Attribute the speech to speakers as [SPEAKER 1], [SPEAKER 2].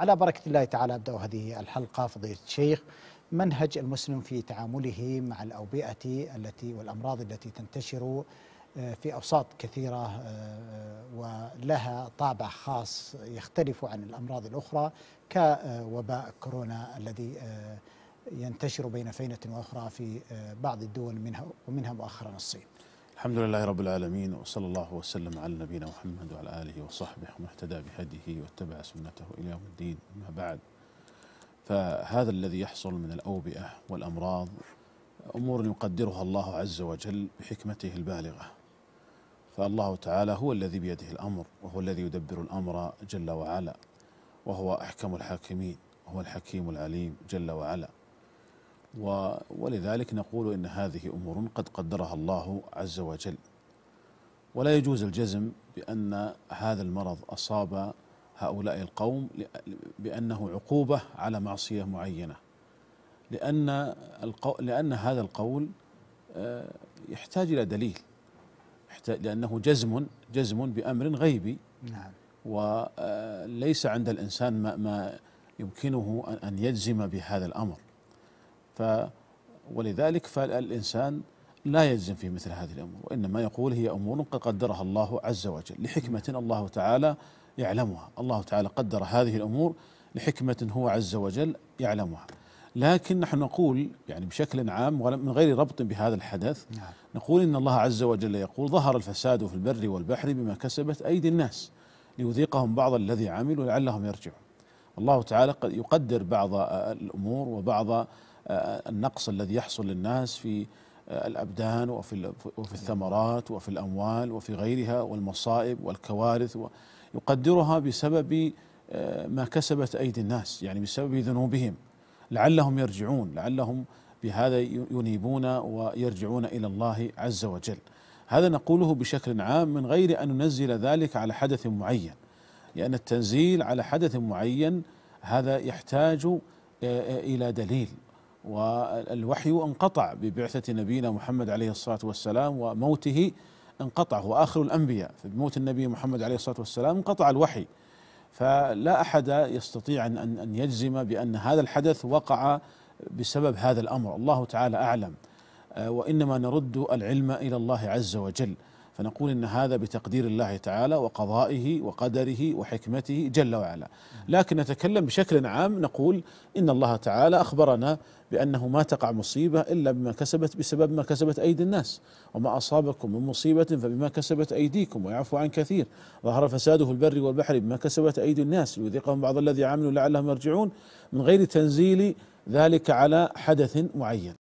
[SPEAKER 1] على بركة الله تعالى أبدأ هذه الحلقة فضيلة الشيخ منهج المسلم في تعامله مع الأوبئة التي والأمراض التي تنتشر آه، في أوساط كثيرة آه، آه، ولها طابع خاص يختلف عن الأمراض الأخرى كوباء كورونا الذي ينتشر بين فينة وأخرى في بعض الدول منها ومنها مؤخرا الصين
[SPEAKER 2] الحمد لله رب العالمين وصلى الله وسلم على نبينا محمد وعلى آله وصحبه ومن اهتدى بهديه واتبع سنته إلى يوم الدين أما بعد فهذا الذي يحصل من الأوبئة والأمراض أمور يقدرها الله عز وجل بحكمته البالغة فالله تعالى هو الذي بيده الأمر وهو الذي يدبر الأمر جل وعلا وهو أحكم الحاكمين وهو الحكيم العليم جل وعلا ولذلك نقول ان هذه امور قد قدرها الله عز وجل ولا يجوز الجزم بان هذا المرض اصاب هؤلاء القوم بانه عقوبه على معصيه معينه لان لان هذا القول آه، يحتاج الى دليل لانه جزم جزم بامر غيبي نعم وليس آه، عند الانسان ما, ما يمكنه ان يجزم بهذا الامر ف ولذلك فالإنسان لا يلزم في مثل هذه الأمور وإنما يقول هي أمور قد قدرها الله عز وجل لحكمة الله تعالى يعلمها الله تعالى قدر هذه الأمور لحكمة هو عز وجل يعلمها لكن نحن نقول يعني بشكل عام من غير ربط بهذا الحدث نعم. نقول إن الله عز وجل يقول ظهر الفساد في البر والبحر بما كسبت أيدي الناس ليذيقهم بعض الذي عملوا لعلهم يرجعون الله تعالى قد يقدر بعض الأمور وبعض آه، النقص الذي يحصل للناس في آه، الأبدان وفي, وفي الثمرات وفي الأموال وفي غيرها والمصائب والكوارث يقدرها بسبب آه، ما كسبت أيدي الناس يعني بسبب ذنوبهم لعلهم يرجعون لعلهم بهذا ينيبون ويرجعون إلى الله عز وجل هذا نقوله بشكل عام من غير أن ننزل ذلك على حدث معين لأن التنزيل على حدث معين هذا يحتاج إلى دليل والوحي انقطع ببعثة نبينا محمد عليه الصلاة والسلام وموته انقطع هو آخر الأنبياء فبموت النبي محمد عليه الصلاة والسلام انقطع الوحي فلا أحد يستطيع أن, أن يجزم بأن هذا الحدث وقع بسبب هذا الأمر الله تعالى أعلم آه، وإنما نرد العلم إلى الله عز وجل فنقول ان هذا بتقدير الله تعالى وقضائه وقدره وحكمته جل وعلا لكن نتكلم بشكل عام نقول ان الله تعالى اخبرنا بانه ما تقع مصيبه الا بما كسبت بسبب ما كسبت ايدي الناس وما اصابكم من مصيبه فبما كسبت ايديكم ويعفو عن كثير ظهر فساده في البر والبحر بما كسبت ايدي الناس ليذيقهم بعض الذي عملوا لعلهم يرجعون من غير تنزيل ذلك على حدث معين